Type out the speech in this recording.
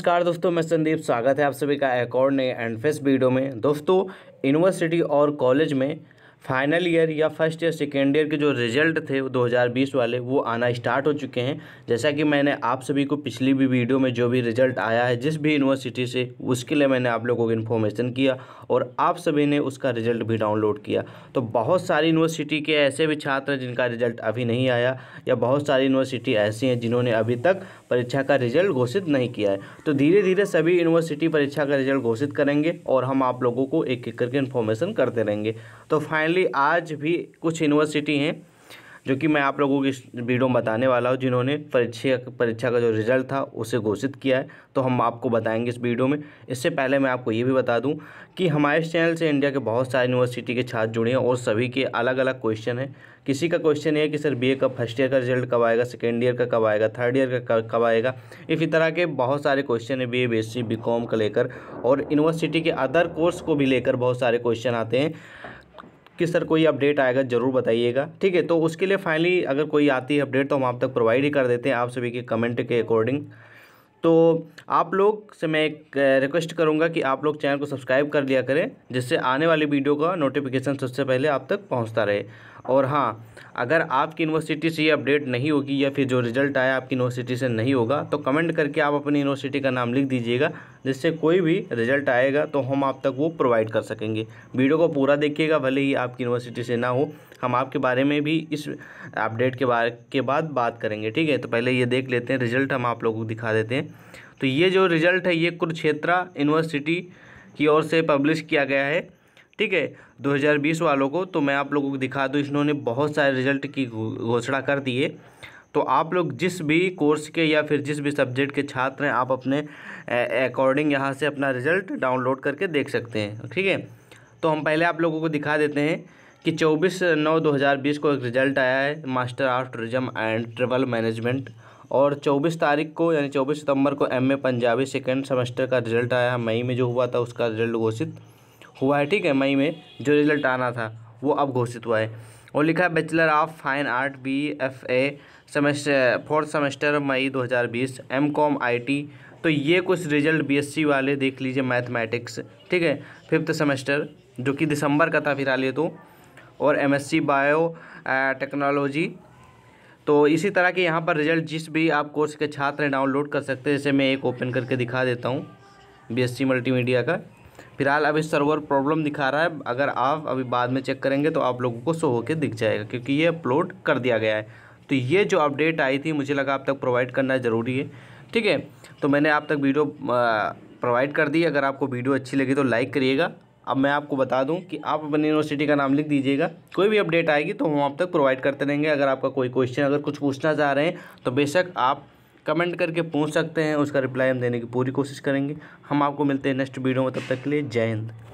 नमस्कार दोस्तों मैं संदीप स्वागत है आप सभी का एक और नए एंड फेस वीडियो में दोस्तों यूनिवर्सिटी और कॉलेज में फाइनल ईयर या फर्स्ट ईयर सेकेंड ईयर के जो रिजल्ट थे 2020 वाले वो आना स्टार्ट हो चुके हैं जैसा कि मैंने आप सभी को पिछली भी वीडियो में जो भी रिजल्ट आया है जिस भी यूनिवर्सिटी से उसके लिए मैंने आप लोगों को इन्फॉर्मेशन किया और आप सभी ने उसका रिजल्ट भी डाउनलोड किया तो बहुत सारी यूनिवर्सिटी के ऐसे भी छात्र जिनका रिजल्ट अभी नहीं आया या बहुत सारी यूनिवर्सिटी ऐसी हैं जिन्होंने अभी तक परीक्षा का रिजल्ट घोषित नहीं किया है तो धीरे धीरे सभी यूनिवर्सिटी परीक्षा का रिजल्ट घोषित करेंगे और हम आप लोगों को एक एक करके इन्फॉर्मेशन करते रहेंगे तो फाइनल फाइनली आज भी कुछ यूनिवर्सिटी हैं जो कि मैं आप लोगों की वीडियो में बताने वाला हूँ जिन्होंने परीक्षा परीक्षा का जो रिज़ल्ट था उसे घोषित किया है तो हम आपको बताएंगे इस वीडियो में इससे पहले मैं आपको ये भी बता दूं कि हमारे चैनल से इंडिया के बहुत सारे यूनिवर्सिटी के छात्र जुड़े हैं और सभी के अलग अलग क्वेश्चन हैं किसी का क्वेश्चन ये है कि सर बी का फर्स्ट ईयर का रिजल्ट कब आएगा सेकेंड ईयर का कब आएगा थर्ड ईयर का कब आएगा इसी तरह के बहुत सारे क्वेश्चन हैं B A B S C B com का लेकर और यूनिवर्सिटी के अदर कोर्स को भी लेकर बहुत सारे क्वेश्चन आते हैं कि सर कोई अपडेट आएगा ज़रूर बताइएगा ठीक है तो उसके लिए फाइनली अगर कोई आती है अपडेट तो हम आप तक प्रोवाइड ही कर देते हैं आप सभी के कमेंट के अकॉर्डिंग तो आप लोग से मैं एक रिक्वेस्ट करूँगा कि आप लोग चैनल को सब्सक्राइब कर लिया करें जिससे आने वाली वीडियो का नोटिफिकेशन सबसे पहले आप तक पहुँचता रहे और हाँ अगर आपकी यूनिवर्सिटी से ये अपडेट नहीं होगी या फिर जो रिज़ल्ट आया आपकी यूनिवर्सिटी से नहीं होगा तो कमेंट करके आप अपनी यूनिवर्सिटी का नाम लिख दीजिएगा जिससे कोई भी रिज़ल्ट आएगा तो हम आप तक वो प्रोवाइड कर सकेंगे वीडियो को पूरा देखिएगा भले ही आपकी यूनिवर्सिटी से ना हो हम आपके बारे में भी इस अपडेट के बारे के बाद बात करेंगे ठीक है तो पहले ये देख लेते हैं रिज़ल्ट हम आप लोगों को दिखा देते हैं तो ये जो रिजल्ट है ये कुरुक्षेत्रा यूनिवर्सिटी की ओर से पब्लिश किया गया है ठीक है 2020 वालों को तो मैं आप लोगों को दिखा दूँ इन्होंने बहुत सारे रिजल्ट की घोषणा कर दी है तो आप लोग जिस भी कोर्स के या फिर जिस भी सब्जेक्ट के छात्र हैं आप अपने अकॉर्डिंग यहाँ से अपना रिजल्ट डाउनलोड करके देख सकते हैं ठीक है तो हम पहले आप लोगों को दिखा देते हैं कि 24 नौ 2020 को एक रिजल्ट आया है master of tourism and travel management और 24 तारीख को यानी 24 सितंबर को M A Punjabi second semester का रिजल्ट आया मई में जो हुआ था उसका रिजल्ट घोषित हुआ है ठीक है मई में जो रिजल्ट आना था वो अब घोषित हुआ है और लिखा है bachelor of fine art B F A fourth semester मई 2020 एम कॉम आई टी तो ये कुछ रिजल्ट बीएससी वाले देख लीजिए मैथमेटिक्स ठीक है फिफ्थ सेमेस्टर जो कि दिसंबर का था फिर ये तो और एमएससी बायो टेक्नोलॉजी तो इसी तरह के यहाँ पर रिजल्ट जिस भी आप कोर्स के छात्र हैं डाउनलोड कर सकते हैं जैसे मैं एक ओपन करके दिखा देता हूँ बीएससी मल्टीमीडिया का फिलहाल अभी सर्वर प्रॉब्लम दिखा रहा है अगर आप अभी बाद में चेक करेंगे तो आप लोगों को शो होकर दिख जाएगा क्योंकि ये अपलोड कर दिया गया है तो ये जो अपडेट आई थी मुझे लगा आप तक प्रोवाइड करना ज़रूरी है ठीक है तो मैंने आप तक वीडियो प्रोवाइड कर दी अगर आपको वीडियो अच्छी लगी तो लाइक करिएगा अब मैं आपको बता दूं कि आप अपनी यूनिवर्सिटी का नाम लिख दीजिएगा कोई भी अपडेट आएगी तो हम आप तक प्रोवाइड करते रहेंगे अगर आपका कोई क्वेश्चन अगर कुछ पूछना चाह रहे हैं तो बेशक आप कमेंट करके पूछ सकते हैं उसका रिप्लाई हम देने की पूरी कोशिश करेंगे हम आपको मिलते हैं नेक्स्ट वीडियो में तब तक के लिए जय हिंद